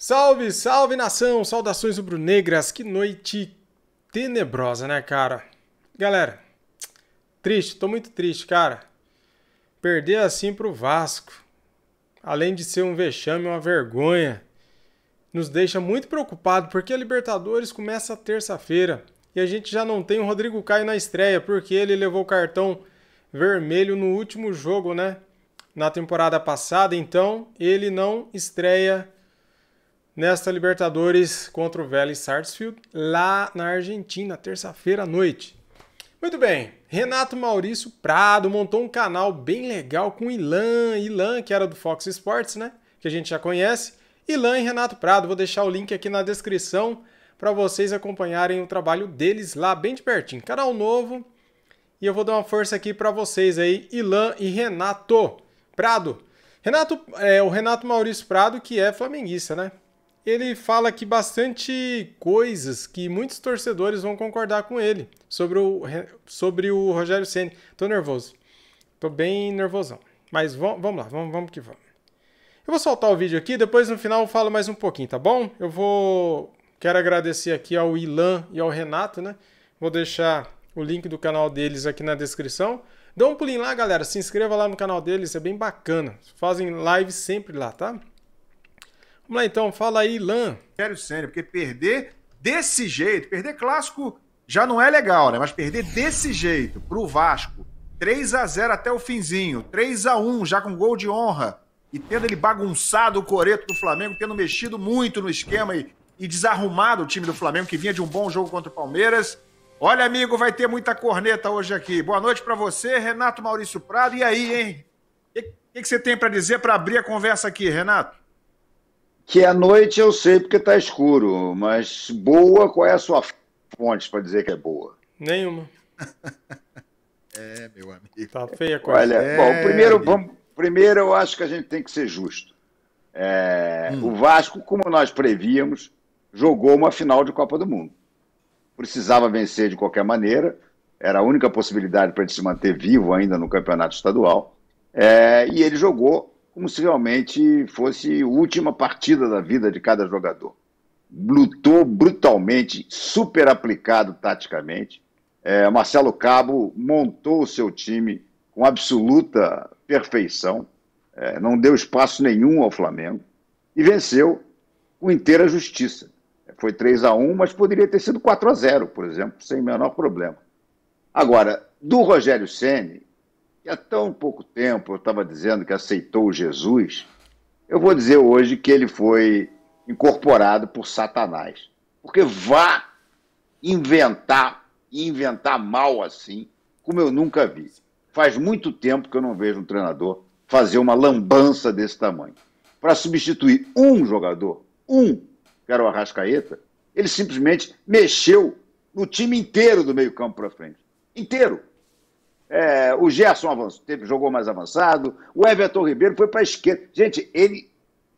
Salve, salve nação! Saudações rubro-negras! Que noite tenebrosa, né, cara? Galera, triste, tô muito triste, cara. Perder assim pro Vasco, além de ser um vexame, uma vergonha, nos deixa muito preocupado porque a Libertadores começa terça-feira e a gente já não tem o Rodrigo Caio na estreia porque ele levou o cartão vermelho no último jogo, né? Na temporada passada, então ele não estreia nesta Libertadores contra o Vélez Sarsfield, lá na Argentina, terça-feira à noite. Muito bem, Renato Maurício Prado montou um canal bem legal com Ilan, Ilan que era do Fox Sports, né? Que a gente já conhece. Ilan e Renato Prado, vou deixar o link aqui na descrição para vocês acompanharem o trabalho deles lá bem de pertinho. Canal novo. E eu vou dar uma força aqui para vocês aí, Ilan e Renato Prado. Renato, é, o Renato Maurício Prado, que é flamenguista, né? ele fala aqui bastante coisas que muitos torcedores vão concordar com ele sobre o, sobre o Rogério Ceni. Tô nervoso. Tô bem nervosão. Mas vamos lá, vamos, vamos que vamos. Eu vou soltar o vídeo aqui, depois no final eu falo mais um pouquinho, tá bom? Eu vou. Quero agradecer aqui ao Ilan e ao Renato, né? Vou deixar o link do canal deles aqui na descrição. Dá um pulinho lá, galera. Se inscreva lá no canal deles, é bem bacana. Fazem live sempre lá, tá? Vamos lá então, fala aí, Lan. Sério, sério, porque perder desse jeito, perder clássico já não é legal, né? Mas perder desse jeito pro Vasco, 3 a 0 até o finzinho, 3 a 1 já com gol de honra, e tendo ele bagunçado o coreto do Flamengo, tendo mexido muito no esquema e, e desarrumado o time do Flamengo, que vinha de um bom jogo contra o Palmeiras. Olha, amigo, vai ter muita corneta hoje aqui. Boa noite para você, Renato Maurício Prado. E aí, hein? O que, que, que você tem para dizer para abrir a conversa aqui, Renato? Que à noite eu sei porque está escuro, mas boa, qual é a sua fonte para dizer que é boa? Nenhuma. é, meu amigo. Tá feia a coisa. Olha, é, bom, primeiro, vamos, primeiro eu acho que a gente tem que ser justo. É, hum. O Vasco, como nós prevíamos, jogou uma final de Copa do Mundo. Precisava vencer de qualquer maneira, era a única possibilidade para ele se manter vivo ainda no campeonato estadual. É, e ele jogou como se realmente fosse a última partida da vida de cada jogador. Lutou brutalmente, super aplicado taticamente. É, Marcelo Cabo montou o seu time com absoluta perfeição, é, não deu espaço nenhum ao Flamengo e venceu com inteira justiça. É, foi 3 a 1 mas poderia ter sido 4 a 0 por exemplo, sem o menor problema. Agora, do Rogério Ceni que há tão pouco tempo eu estava dizendo que aceitou Jesus, eu vou dizer hoje que ele foi incorporado por Satanás. Porque vá inventar, e inventar mal assim, como eu nunca vi. Faz muito tempo que eu não vejo um treinador fazer uma lambança desse tamanho. Para substituir um jogador, um, que era o Arrascaeta, ele simplesmente mexeu no time inteiro do meio-campo para frente. Inteiro. É, o Gerson avançou, teve, jogou mais avançado. O Everton Ribeiro foi para a esquerda. Gente, ele,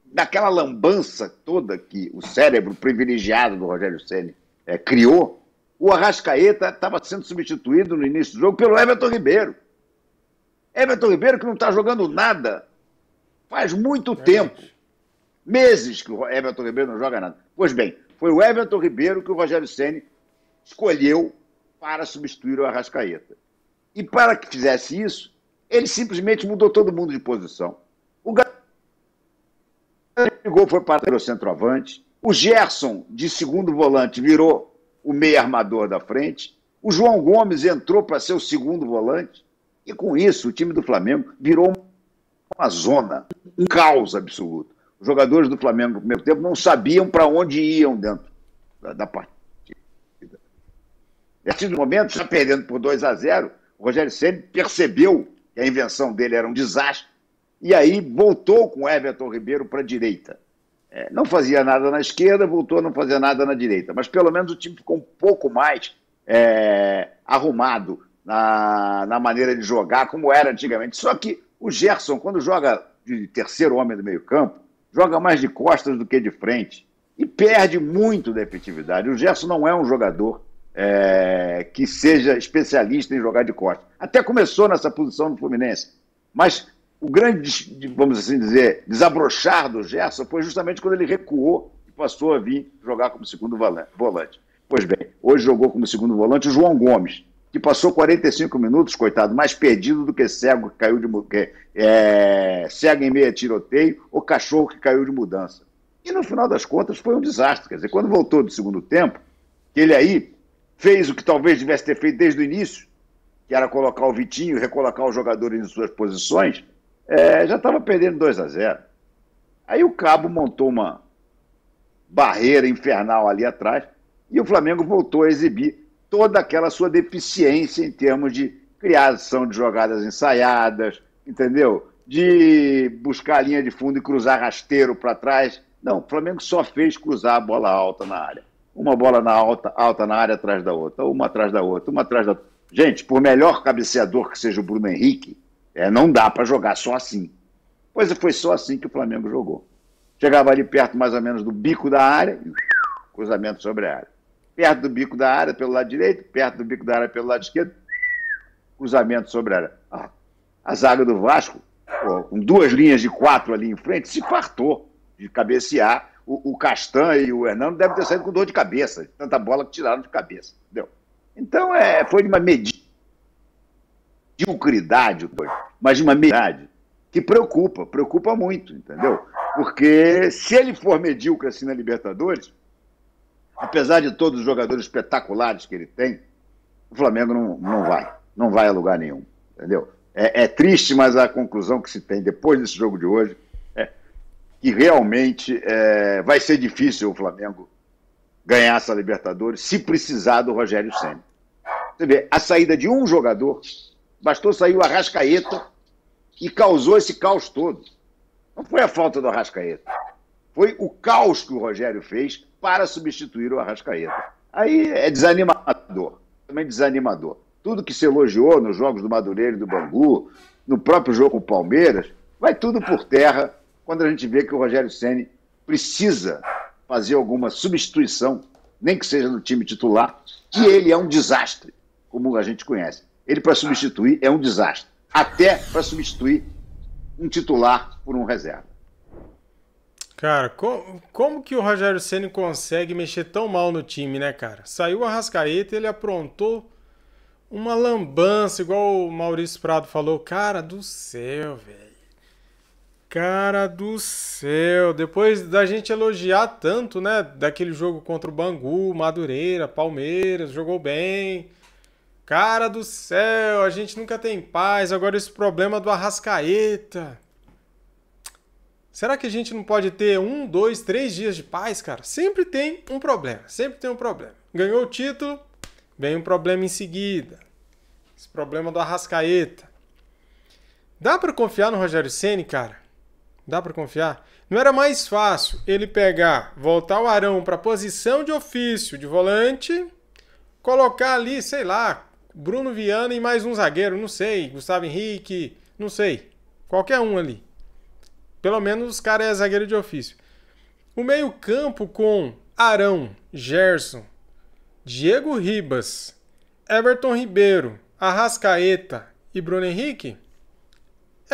daquela lambança toda que o cérebro privilegiado do Rogério Ceni é, criou, o Arrascaeta estava sendo substituído no início do jogo pelo Everton Ribeiro. Everton Ribeiro que não está jogando nada faz muito é. tempo. Meses que o Everton Ribeiro não joga nada. Pois bem, foi o Everton Ribeiro que o Rogério Ceni escolheu para substituir o Arrascaeta. E para que fizesse isso, ele simplesmente mudou todo mundo de posição. O Gabigol foi para o centroavante, o Gerson, de segundo volante, virou o meio armador da frente, o João Gomes entrou para ser o segundo volante, e com isso o time do Flamengo virou uma zona, um caos absoluto. Os jogadores do Flamengo no primeiro tempo não sabiam para onde iam dentro da, partida. A partir do momento, já perdendo por 2 a 0, o Rogério Ceni percebeu que a invenção dele era um desastre e aí voltou com Everton Ribeiro para a direita. É, não fazia nada na esquerda, voltou a não fazer nada na direita, mas pelo menos o time ficou um pouco mais é, arrumado na, na maneira de jogar, como era antigamente. Só que o Gerson, quando joga de terceiro homem do meio-campo, joga mais de costas do que de frente e perde muito da efetividade. O Gerson não é um jogador é, que seja especialista em jogar de costas. Até começou nessa posição no Fluminense, mas o grande, vamos assim dizer, desabrochar do Gerson foi justamente quando ele recuou e passou a vir jogar como segundo volante. Pois bem, hoje jogou como segundo volante o João Gomes, que passou 45 minutos, coitado, mais perdido do que cego que caiu de que, é, cego em meia tiroteio ou cachorro que caiu de mudança. E no final das contas foi um desastre. Quer dizer, quando voltou do segundo tempo, ele aí fez o que talvez devesse ter feito desde o início, que era colocar o Vitinho, recolocar os jogadores em suas posições, é, já estava perdendo 2 a 0 Aí o Cabo montou uma barreira infernal ali atrás e o Flamengo voltou a exibir toda aquela sua deficiência em termos de criação de jogadas ensaiadas, entendeu? De buscar a linha de fundo e cruzar rasteiro para trás. Não, o Flamengo só fez cruzar a bola alta na área uma bola na alta, alta na área atrás da outra, uma atrás da outra, uma atrás da outra. Gente, por melhor cabeceador que seja o Bruno Henrique, é, não dá para jogar só assim. Pois foi só assim que o Flamengo jogou. Chegava ali perto mais ou menos do bico da área, cruzamento sobre a área. Perto do bico da área pelo lado direito, perto do bico da área pelo lado esquerdo, cruzamento sobre a área. Ah, a zaga do Vasco, pô, com duas linhas de quatro ali em frente, se fartou de cabecear o, o Castan e o Hernando devem ter saído com dor de cabeça, tanta bola que tiraram de cabeça. Entendeu? Então é, foi de uma mediocridade, mas de uma mediocridade que preocupa, preocupa muito, entendeu? Porque se ele for medíocre assim na Libertadores, apesar de todos os jogadores espetaculares que ele tem, o Flamengo não, não vai, não vai a lugar nenhum, entendeu? É, é triste, mas a conclusão que se tem depois desse jogo de hoje que realmente é, vai ser difícil o Flamengo ganhar essa Libertadores se precisar do Rogério Senna. Você vê, a saída de um jogador, bastou sair o Arrascaeta e causou esse caos todo. Não foi a falta do Arrascaeta, foi o caos que o Rogério fez para substituir o Arrascaeta. Aí é desanimador, também desanimador. Tudo que se elogiou nos jogos do Madureira e do Bangu, no próprio jogo com o Palmeiras, vai tudo por terra quando a gente vê que o Rogério Ceni precisa fazer alguma substituição, nem que seja no time titular, que ele é um desastre, como a gente conhece. Ele para substituir é um desastre, até para substituir um titular por um reserva. Cara, como, como que o Rogério Ceni consegue mexer tão mal no time, né, cara? Saiu a Arrascaeta, ele aprontou uma lambança, igual o Maurício Prado falou. Cara do céu, velho. Cara do céu, depois da gente elogiar tanto, né? Daquele jogo contra o Bangu, Madureira, Palmeiras, jogou bem. Cara do céu, a gente nunca tem paz. Agora esse problema do Arrascaeta. Será que a gente não pode ter um, dois, três dias de paz, cara? Sempre tem um problema, sempre tem um problema. Ganhou o título, vem um problema em seguida. Esse problema do Arrascaeta. Dá para confiar no Rogério Ceni, cara? Dá para confiar? Não era mais fácil ele pegar, voltar o Arão para a posição de ofício de volante, colocar ali, sei lá, Bruno Viana e mais um zagueiro, não sei, Gustavo Henrique, não sei. Qualquer um ali. Pelo menos os caras é zagueiro de ofício. O meio-campo com Arão, Gerson, Diego Ribas, Everton Ribeiro, Arrascaeta e Bruno Henrique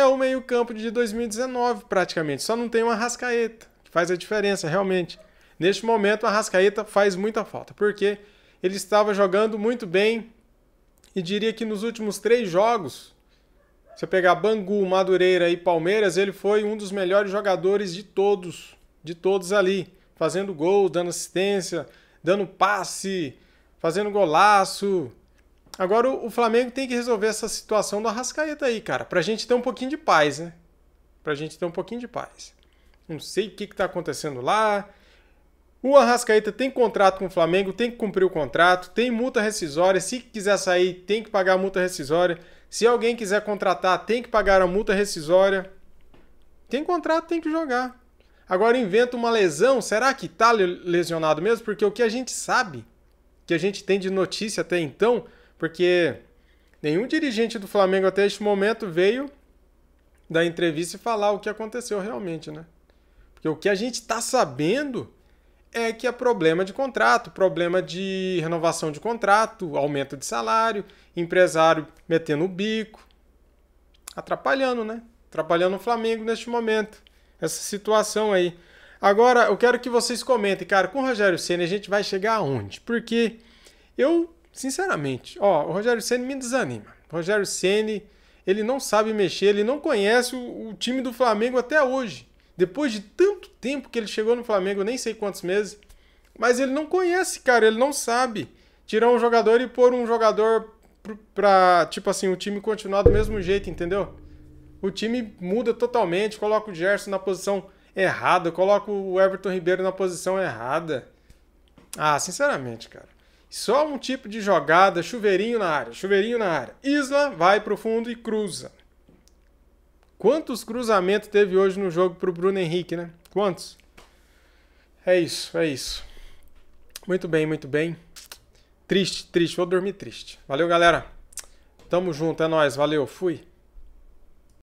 é o meio-campo de 2019, praticamente. Só não tem uma Rascaeta, que faz a diferença, realmente. Neste momento, a Rascaeta faz muita falta, porque ele estava jogando muito bem e diria que nos últimos três jogos, se eu pegar Bangu, Madureira e Palmeiras, ele foi um dos melhores jogadores de todos, de todos ali, fazendo gol, dando assistência, dando passe, fazendo golaço, Agora o Flamengo tem que resolver essa situação do Arrascaeta aí, cara, pra gente ter um pouquinho de paz, né? Pra gente ter um pouquinho de paz. Não sei o que, que tá acontecendo lá. O Arrascaeta tem contrato com o Flamengo, tem que cumprir o contrato, tem multa rescisória. Se quiser sair, tem que pagar a multa rescisória. Se alguém quiser contratar, tem que pagar a multa rescisória. Tem contrato, tem que jogar. Agora inventa uma lesão. Será que tá lesionado mesmo? Porque o que a gente sabe, que a gente tem de notícia até então, porque nenhum dirigente do Flamengo até este momento veio da entrevista e falar o que aconteceu realmente, né? Porque o que a gente está sabendo é que é problema de contrato, problema de renovação de contrato, aumento de salário, empresário metendo o bico, atrapalhando, né? Atrapalhando o Flamengo neste momento, essa situação aí. Agora, eu quero que vocês comentem, cara, com o Rogério Senna a gente vai chegar aonde? Porque eu sinceramente, ó, o Rogério Ceni me desanima. O Rogério Ceni, ele não sabe mexer, ele não conhece o, o, time do Flamengo até hoje. Depois de tanto tempo que ele chegou no Flamengo, nem sei quantos meses, mas ele não conhece, cara, ele não sabe tirar um jogador e pôr um jogador pra, tipo assim, o time continuar do mesmo jeito, entendeu? O time muda totalmente, coloca o Gerson na posição errada, coloca o Everton Ribeiro na posição errada. Ah, sinceramente, cara. Só um tipo de jogada, chuveirinho na área, chuveirinho na área. Isla vai para o fundo e cruza. Quantos cruzamentos teve hoje no jogo para o Bruno Henrique, né? Quantos? É isso, é isso. Muito bem, muito bem. Triste, triste. Vou dormir triste. Valeu, galera. Tamo junto, é nóis. Valeu, fui.